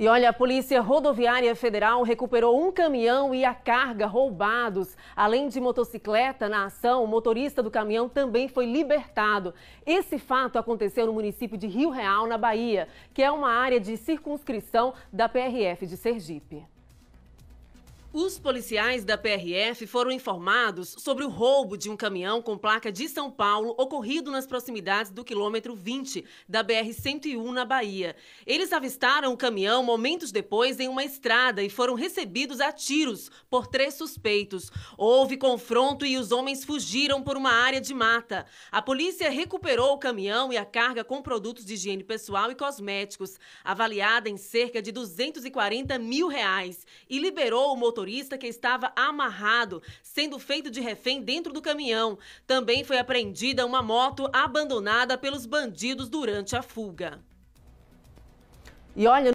E olha, a Polícia Rodoviária Federal recuperou um caminhão e a carga roubados. Além de motocicleta, na ação, o motorista do caminhão também foi libertado. Esse fato aconteceu no município de Rio Real, na Bahia, que é uma área de circunscrição da PRF de Sergipe. Os policiais da PRF foram informados sobre o roubo de um caminhão com placa de São Paulo ocorrido nas proximidades do quilômetro 20 da BR-101 na Bahia. Eles avistaram o caminhão momentos depois em uma estrada e foram recebidos a tiros por três suspeitos. Houve confronto e os homens fugiram por uma área de mata. A polícia recuperou o caminhão e a carga com produtos de higiene pessoal e cosméticos, avaliada em cerca de 240 mil reais, e liberou o motorista motorista que estava amarrado, sendo feito de refém dentro do caminhão. Também foi apreendida uma moto abandonada pelos bandidos durante a fuga. E olha,